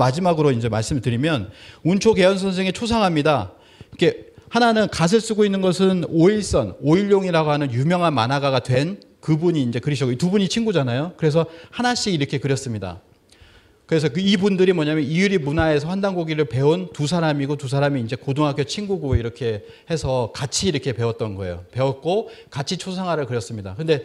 마지막으로 이제 말씀을 드리면 운초 개연 선생의 초상화입니다. 이렇게 하나는 갓을 쓰고 있는 것은 오일선, 오일용이라고 하는 유명한 만화가가 된 그분이 이제 그리셨고 두 분이 친구잖아요. 그래서 하나씩 이렇게 그렸습니다. 그래서 그 이분들이 뭐냐면 이유리 문화에서 환단고기를 배운 두 사람이고 두 사람이 이제 고등학교 친구고 이렇게 해서 같이 이렇게 배웠던 거예요. 배웠고 같이 초상화를 그렸습니다. 근데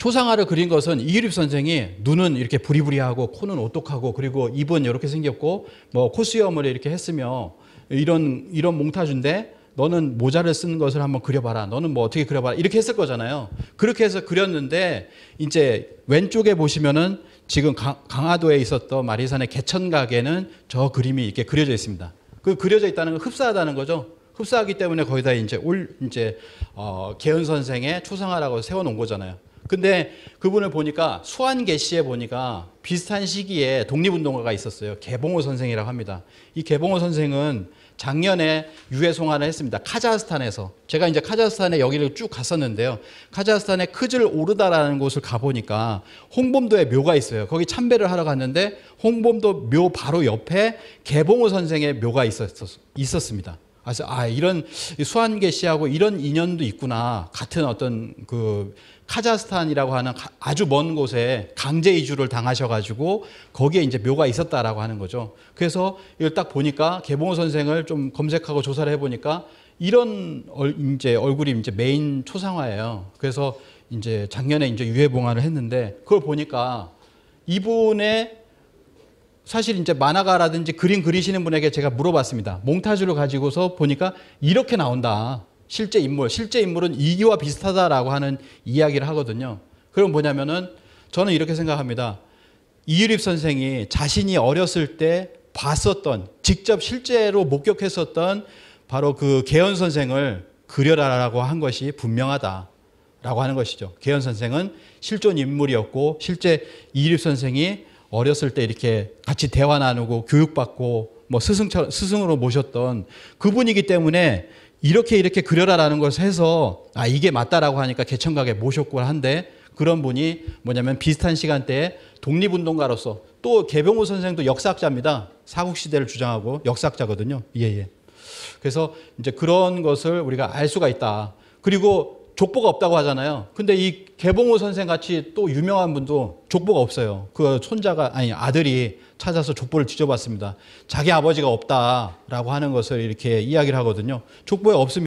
초상화를 그린 것은 이유립 선생이 눈은 이렇게 부리부리하고 코는 오똑하고 그리고 입은 이렇게 생겼고 뭐 코수염을 이렇게 했으며 이런 이런 몽타주인데 너는 모자를 쓰는 것을 한번 그려봐라. 너는 뭐 어떻게 그려봐라. 이렇게 했을 거잖아요. 그렇게 해서 그렸는데 이제 왼쪽에 보시면은 지금 강, 화도에 있었던 마리산의 개천각에는 저 그림이 이렇게 그려져 있습니다. 그 그려져 있다는 건 흡사하다는 거죠. 흡사하기 때문에 거의다 이제 올 이제 어, 개은 선생의 초상화라고 세워놓은 거잖아요. 근데 그분을 보니까 수안 개시에 보니까 비슷한 시기에 독립운동가가 있었어요. 개봉호 선생이라고 합니다. 이 개봉호 선생은 작년에 유해 송환을 했습니다. 카자흐스탄에서 제가 이제 카자흐스탄에 여기를 쭉 갔었는데요. 카자흐스탄의 크즐 오르다라는 곳을 가 보니까 홍범도의 묘가 있어요. 거기 참배를 하러 갔는데 홍범도 묘 바로 옆에 개봉호 선생의 묘가 있었, 있었습니다. 그래서 아 이런 수완계시하고 이런 인연도 있구나 같은 어떤 그 카자흐스탄이라고 하는 아주 먼 곳에 강제 이주를 당하셔가지고 거기에 이제 묘가 있었다라고 하는 거죠. 그래서 이걸 딱 보니까 개봉호 선생을 좀 검색하고 조사를 해보니까 이런 얼, 이제 얼굴이 이제 메인 초상화예요. 그래서 이제 작년에 이제 유해봉화를 했는데 그걸 보니까 이분의 사실 이제 만화가라든지 그림 그리시는 분에게 제가 물어봤습니다. 몽타주를 가지고서 보니까 이렇게 나온다. 실제 인물, 실제 인물은 이기와 비슷하다라고 하는 이야기를 하거든요. 그럼 뭐냐면은 저는 이렇게 생각합니다. 이유립 선생이 자신이 어렸을 때 봤었던 직접 실제로 목격했었던 바로 그 개연 선생을 그려라라고 한 것이 분명하다라고 하는 것이죠. 개연 선생은 실존 인물이었고 실제 이립 선생이 어렸을 때 이렇게 같이 대화 나누고 교육받고 뭐 스승처럼 스승으로 모셨던 그분이기 때문에 이렇게 이렇게 그려라라는 것을 해서 아 이게 맞다라고 하니까 개천각에 모셨고 한데 그런 분이 뭐냐면 비슷한 시간대에 독립운동가로서 또 개병호 선생도 역사학자입니다. 사국 시대를 주장하고 역사학자거든요. 예 예. 그래서 이제 그런 것을 우리가 알 수가 있다. 그리고 족보가 없다고 하잖아요. 근데 이 개봉호 선생 같이 또 유명한 분도 족보가 없어요. 그 손자가 아니 아들이 찾아서 족보를 뒤져봤습니다. 자기 아버지가 없다라고 하는 것을 이렇게 이야기를 하거든요. 족보에 없습니다.